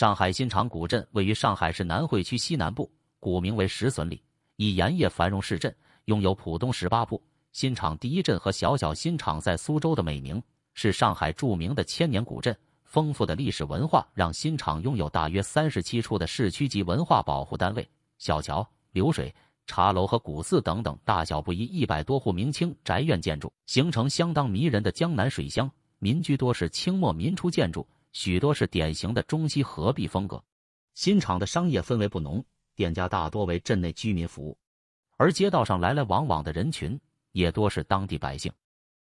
上海新场古镇位于上海市南汇区西南部，古名为石笋里，以盐业繁荣市镇，拥有浦东十八铺、新场第一镇和小小新场在苏州的美名，是上海著名的千年古镇。丰富的历史文化让新场拥有大约三十七处的市区级文化保护单位，小桥、流水、茶楼和古寺等等，大小不一，一百多户明清宅院建筑，形成相当迷人的江南水乡。民居多是清末民初建筑。许多是典型的中西合璧风格。新场的商业氛围不浓，店家大多为镇内居民服务，而街道上来来往往的人群也多是当地百姓，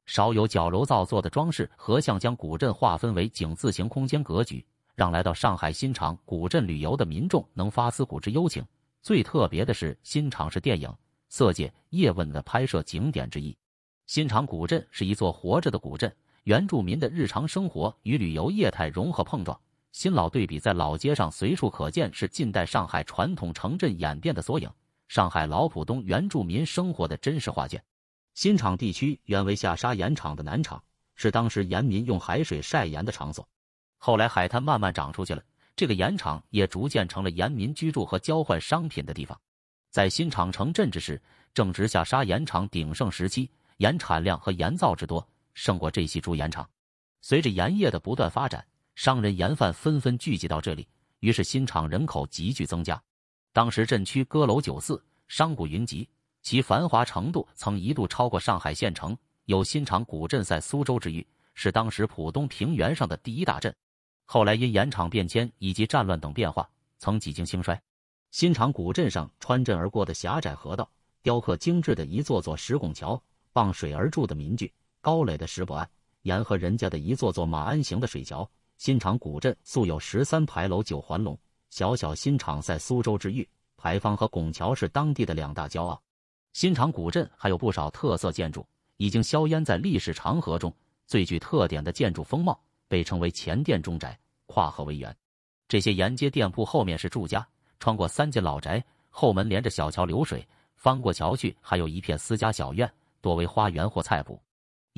少有矫揉造作的装饰和像将古镇划分为井字形空间格局，让来到上海新场古镇旅游的民众能发思古之幽情。最特别的是，新场是电影《色戒》《叶问》的拍摄景点之一。新场古镇是一座活着的古镇。原住民的日常生活与旅游业态融合碰撞，新老对比在老街上随处可见，是近代上海传统城镇演变的缩影，上海老浦东原住民生活的真实画卷。新场地区原为下沙盐场的南场，是当时盐民用海水晒盐的场所。后来海滩慢慢长出去了，这个盐场也逐渐成了盐民居住和交换商品的地方。在新场城镇之时，正值下沙盐场鼎盛时期，盐产量和盐造之多。胜过这些朱盐厂。随着盐业的不断发展，商人盐贩纷纷聚集到这里，于是新场人口急剧增加。当时镇区歌楼酒肆，商贾云集，其繁华程度曾一度超过上海县城，有新场古镇在苏州之誉，是当时浦东平原上的第一大镇。后来因盐场变迁以及战乱等变化，曾几经兴衰。新场古镇上穿镇而过的狭窄河道，雕刻精致的一座座石拱桥，傍水而筑的民居。高垒的石驳岸，沿河人家的一座座马鞍形的水桥。新场古镇素有“十三牌楼九环龙”，小小新场在苏州之域，牌坊和拱桥是当地的两大骄傲。新场古镇还有不少特色建筑，已经硝烟在历史长河中。最具特点的建筑风貌被称为“前店中宅，跨河为园”。这些沿街店铺后面是住家，穿过三间老宅，后门连着小桥流水，翻过桥去，还有一片私家小院，多为花园或菜圃。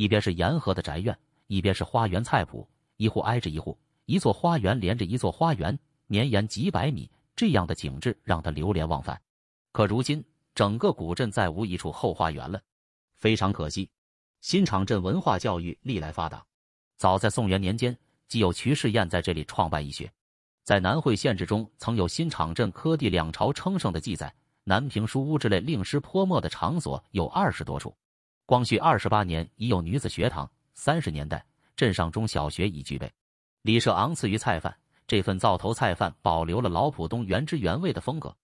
一边是沿河的宅院，一边是花园菜圃，一户挨着一户，一座花园连着一座花园，绵延几百米。这样的景致让他流连忘返。可如今，整个古镇再无一处后花园了，非常可惜。新场镇文化教育历来发达，早在宋元年间，即有徐世彦在这里创办医学。在南汇县志中，曾有新场镇科第两朝称盛的记载。南平书屋之类令诗泼墨的场所有二十多处。光绪二十八年已有女子学堂，三十年代镇上中小学已具备。李社昂赐于菜饭，这份灶头菜饭保留了老浦东原汁原味的风格。